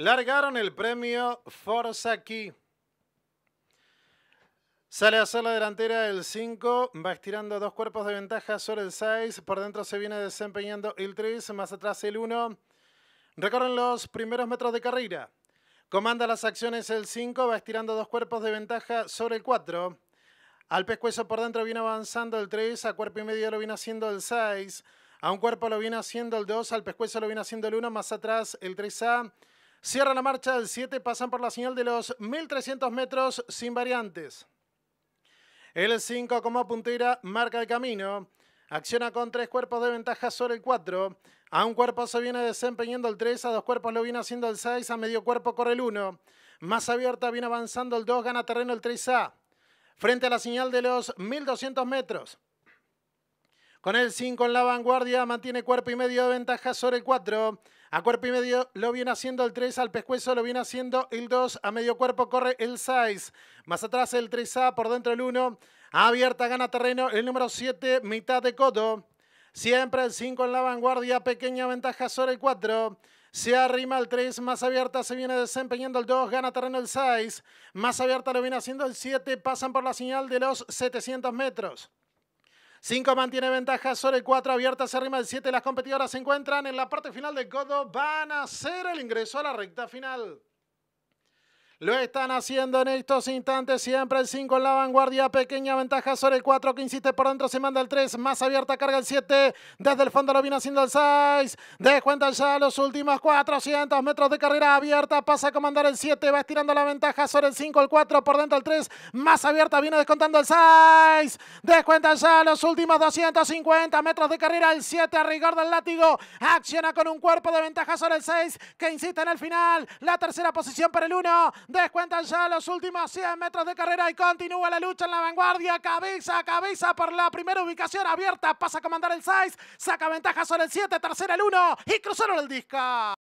Largaron el premio Forza Key. Sale a hacer la delantera el 5, va estirando dos cuerpos de ventaja sobre el 6, por dentro se viene desempeñando el 3, más atrás el 1. Recorren los primeros metros de carrera. Comanda las acciones el 5, va estirando dos cuerpos de ventaja sobre el 4. Al pescuezo por dentro viene avanzando el 3, a cuerpo y medio lo viene haciendo el 6, a un cuerpo lo viene haciendo el 2, al pescuezo lo viene haciendo el 1, más atrás el 3A. Cierra la marcha del 7, pasan por la señal de los 1300 metros sin variantes. El 5 como puntera marca el camino. Acciona con tres cuerpos de ventaja sobre el 4. A un cuerpo se viene desempeñando el 3, a dos cuerpos lo viene haciendo el 6, a medio cuerpo corre el 1. Más abierta viene avanzando el 2, gana terreno el 3A. Frente a la señal de los 1200 metros. Con el 5 en la vanguardia, mantiene cuerpo y medio de ventaja sobre el 4. A cuerpo y medio lo viene haciendo el 3, al pescuezo lo viene haciendo el 2, a medio cuerpo corre el 6, más atrás el 3A, por dentro el 1, abierta gana terreno el número 7, mitad de coto. Siempre el 5 en la vanguardia, pequeña ventaja sobre el 4. Se arrima el 3, más abierta se viene desempeñando el 2, gana terreno el 6, más abierta lo viene haciendo el 7, pasan por la señal de los 700 metros. 5 mantiene ventaja sobre 4, abiertas arriba de el 7. Las competidoras se encuentran en la parte final de codo. Van a hacer el ingreso a la recta final. Lo están haciendo en estos instantes. Siempre el 5 en la vanguardia. Pequeña ventaja sobre el 4 que insiste por dentro. Se manda el 3. Más abierta carga el 7. Desde el fondo lo viene haciendo el 6. Descuentan ya los últimos 400 metros de carrera abierta. Pasa a comandar el 7. Va estirando la ventaja sobre el 5. El 4 por dentro el 3. Más abierta viene descontando el 6. Descuentan ya los últimos 250 metros de carrera. El 7 a rigor del látigo. Acciona con un cuerpo de ventaja sobre el 6 que insiste en el final. La tercera posición para el 1. Descuentan ya los últimos 100 metros de carrera y continúa la lucha en la vanguardia. Cabeza a cabeza por la primera ubicación abierta. Pasa a comandar el 6. Saca ventaja sobre el 7. Tercera el 1. Y cruzaron el disco.